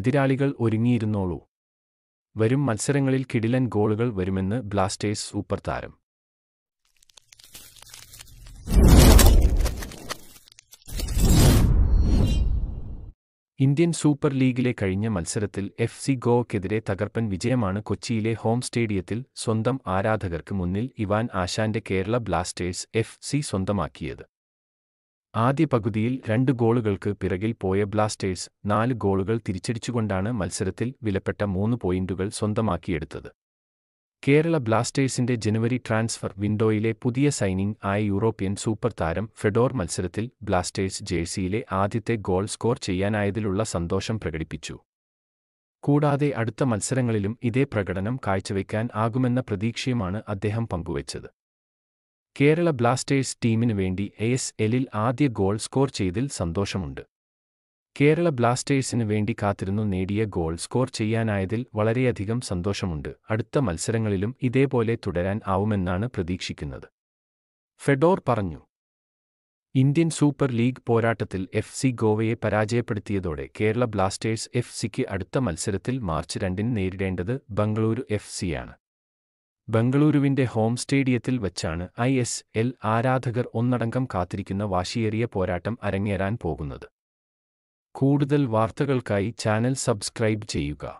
എതിരാളികൾ ഒരുങ്ങിയിരുന്നോളൂ വരും മത്സരങ്ങളിൽ കിടിലൻ ഗോളുകൾ വരുമെന്ന് ബ്ലാസ്റ്റേഴ്സ് സൂപ്പർ താരം ഇന്ത്യൻ സൂപ്പർ ലീഗിലെ കഴിഞ്ഞ മത്സരത്തിൽ എഫ് സി ഗോവയ്ക്കെതിരെ തകർപ്പൻ വിജയമാണ് കൊച്ചിയിലെ ഹോം സ്റ്റേഡിയത്തിൽ സ്വന്തം ആരാധകർക്ക് മുന്നിൽ ഇവാൻ ആശാന്റെ കേരള ബ്ലാസ്റ്റേഴ്സ് എഫ് സി സ്വന്തമാക്കിയത് ആദ്യ പകുതിയിൽ രണ്ട് ഗോളുകൾക്ക് പിറകിൽ പോയ ബ്ലാസ്റ്റേഴ്സ് നാല് ഗോളുകൾ തിരിച്ചടിച്ചുകൊണ്ടാണ് മത്സരത്തിൽ വിലപ്പെട്ട മൂന്ന് പോയിന്റുകൾ സ്വന്തമാക്കിയെടുത്തത് കേരള ബ്ലാസ്റ്റേഴ്സിന്റെ ജനുവരി ട്രാൻസ്ഫർ വിൻഡോയിലെ പുതിയ സൈനിംഗ് ആയ യൂറോപ്യൻ സൂപ്പർ താരം ഫെഡോർ മത്സരത്തിൽ ബ്ലാസ്റ്റേഴ്സ് ജേഴ്സിയിലെ ആദ്യത്തെ ഗോൾ സ്കോർ ചെയ്യാനായതിലുള്ള സന്തോഷം പ്രകടിപ്പിച്ചു കൂടാതെ അടുത്ത മത്സരങ്ങളിലും ഇതേ പ്രകടനം കാഴ്ചവെക്കാൻ ആകുമെന്ന പ്രതീക്ഷയുമാണ് അദ്ദേഹം പങ്കുവച്ചത് കേരള ബ്ലാസ്റ്റേഴ്സ് ടീമിനു വേണ്ടി എസ് എല്ലിൽ ആദ്യ ഗോൾ സ്കോർ ചെയ്തിൽ സന്തോഷമുണ്ട് കേരള ബ്ലാസ്റ്റേഴ്സിനു വേണ്ടി കാത്തിരുന്നു നേടിയ ഗോൾ സ്കോർ ചെയ്യാനായതിൽ വളരെയധികം സന്തോഷമുണ്ട് അടുത്ത മത്സരങ്ങളിലും ഇതേപോലെ തുടരാൻ ആവുമെന്നാണ് പ്രതീക്ഷിക്കുന്നത് ഫെഡോർ പറഞ്ഞു ഇന്ത്യൻ സൂപ്പർ ലീഗ് പോരാട്ടത്തിൽ എഫ് സി ഗോവയെ പരാജയപ്പെടുത്തിയതോടെ കേരള ബ്ലാസ്റ്റേഴ്സ് എഫ് സിക്ക് അടുത്ത മത്സരത്തിൽ മാർച്ച് രണ്ടിന് നേരിടേണ്ടത് ബംഗളൂരു എഫ് സിയാണ് ബംഗളൂരുവിന്റെ ഹോം സ്റ്റേഡിയത്തിൽ വച്ചാണ് ഐ എസ് എൽ ആരാധകർ ഒന്നടങ്കം കാത്തിരിക്കുന്ന വാശിയേറിയ പോരാട്ടം അരങ്ങേറാൻ പോകുന്നത് കൂടുതൽ വാർത്തകൾക്കായി ചാനൽ സബ്സ്ക്രൈബ് ചെയ്യുക